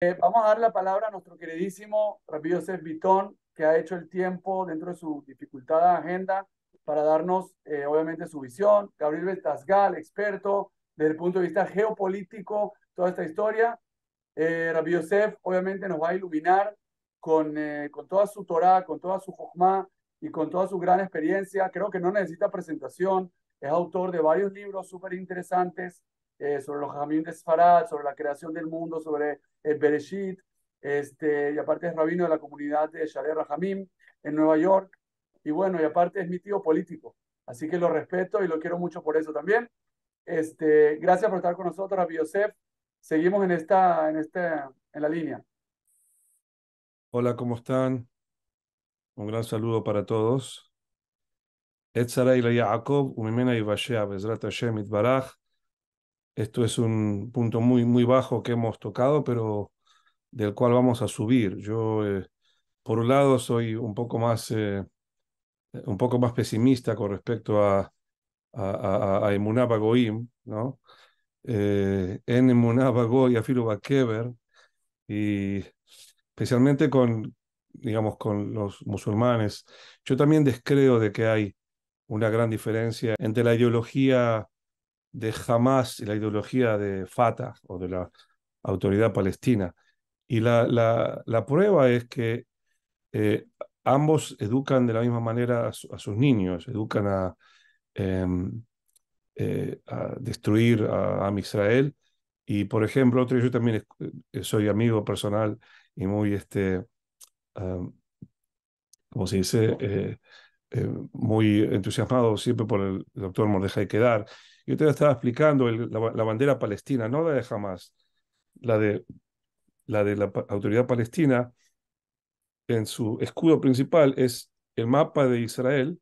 Eh, vamos a dar la palabra a nuestro queridísimo Rabbi Yosef Vitón, que ha hecho el tiempo dentro de su dificultada agenda para darnos, eh, obviamente, su visión. Gabriel Betazgal, experto desde el punto de vista geopolítico, toda esta historia. Eh, Rabbi Yosef, obviamente, nos va a iluminar con, eh, con toda su Torah, con toda su Jochma y con toda su gran experiencia. Creo que no necesita presentación. Es autor de varios libros súper interesantes eh, sobre los Jamim de Sfarad, sobre la creación del mundo, sobre el eh, Bereshit, este, y aparte es rabino de la comunidad de Shareh Rahamim en Nueva York, y bueno, y aparte es mi tío político, así que lo respeto y lo quiero mucho por eso también. Este, gracias por estar con nosotros, Rabbi Yosef. Seguimos en, esta, en, esta, en la línea. Hola, ¿cómo están? Un gran saludo para todos. y Yaakov, y Bezrat Hashem, esto es un punto muy, muy bajo que hemos tocado, pero del cual vamos a subir. Yo, eh, por un lado, soy un poco más, eh, un poco más pesimista con respecto a, a, ¿no? Eh, en Emuná y afiruba Keber, y especialmente con, digamos, con los musulmanes. Yo también descreo de que hay una gran diferencia entre la ideología de Hamas y la ideología de Fatah o de la autoridad palestina. Y la, la, prueba es que eh, ambos educan de la misma manera a, sus niños, educan em, eh, a, destruir a, a, Israel. Y, por ejemplo, otro, yo también eh, soy amigo personal y muy, este, como se dice, muy entusiasmado siempre por el doctor Mordejai Quedar yo te estaba explicando la, bandera palestina, no la de jamás la de la, autoridad palestina, en su escudo principal es el mapa de Israel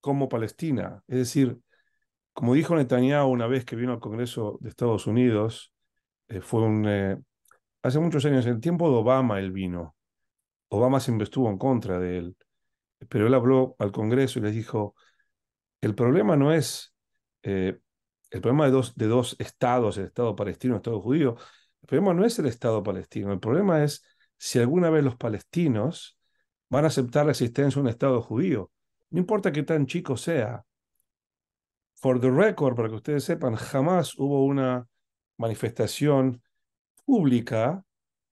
como Palestina. Es decir, como dijo Netanyahu una vez que vino al Congreso de Estados Unidos, eh, fue un... Eh, hace muchos años, en el tiempo de Obama él vino. Obama se estuvo en contra de él, pero él habló al Congreso y les dijo, el problema no es eh, el problema de dos, de dos estados, el Estado palestino y el Estado judío, el problema no es el Estado palestino, el problema es si alguna vez los palestinos van a aceptar la existencia de un Estado judío. No importa qué tan chico sea. For the record, para que ustedes sepan, jamás hubo una manifestación pública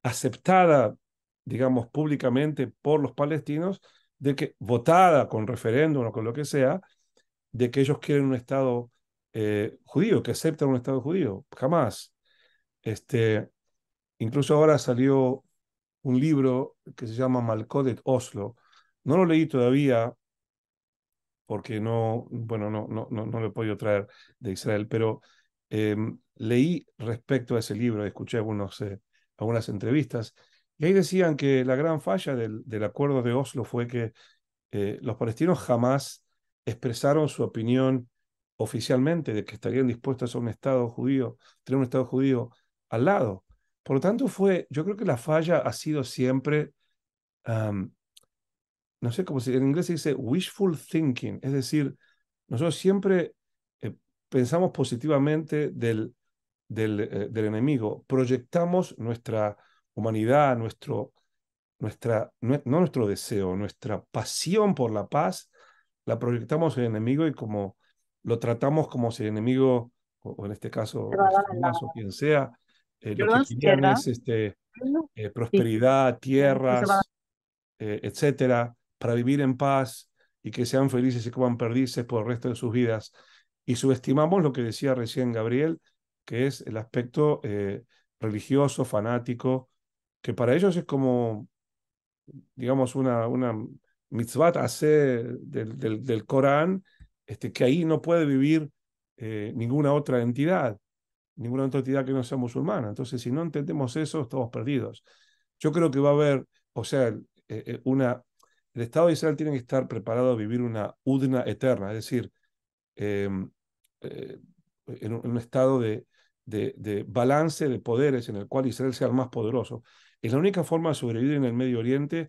aceptada, digamos, públicamente por los palestinos, de que votada con referéndum o con lo que sea, de que ellos quieren un Estado eh, judío, que aceptan un Estado judío, jamás. Este, incluso ahora salió un libro que se llama Malcodet Oslo. No lo leí todavía porque no, bueno, no, no, no, no lo he podido traer de Israel, pero em, leí respecto a ese libro, escuché eh, algunas entrevistas, y ahí decían que la gran falla del, acuerdo de Oslo fue que eh, los palestinos jamás expresaron su opinión oficialmente de que estarían dispuestos a un Estado judío, tener un Estado judío al lado. Por lo tanto, fue, yo creo que la falla ha sido siempre, no sé cómo se en inglés se dice wishful thinking, es decir, nosotros siempre eh, pensamos positivamente del, eh, del, enemigo, proyectamos nuestra humanidad, nuestro, nuestra, no nuestro deseo, nuestra pasión por la paz, la proyectamos en el enemigo y como lo tratamos como si el enemigo, o, en este caso, o quien sea, eh, lo que quieren es este, eh, prosperidad, tierras, eh, etcétera, para vivir en paz y que sean felices y coman perdices por el resto de sus vidas. Y subestimamos lo que decía recién Gabriel, que es el aspecto eh, religioso, fanático, que para ellos es como, digamos, una, una mitzvah hace del, del, del Corán este, que ahí no puede vivir eh, ninguna otra entidad, ninguna otra entidad que no sea musulmana. Entonces, si no entendemos eso, estamos perdidos. Yo creo que va a haber, o sea, eh, eh, una, el Estado de Israel tiene que estar preparado a vivir una udna eterna, es decir, em, en un estado de, de, balance de poderes en el cual Israel sea el más poderoso. es la única forma de sobrevivir en el Medio Oriente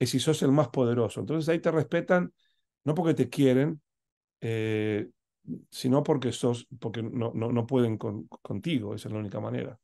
es si sos el más poderoso. Entonces ahí te respetan, no porque te quieren, eh, sino porque, sos, porque no, no, no pueden contigo, esa es la única manera.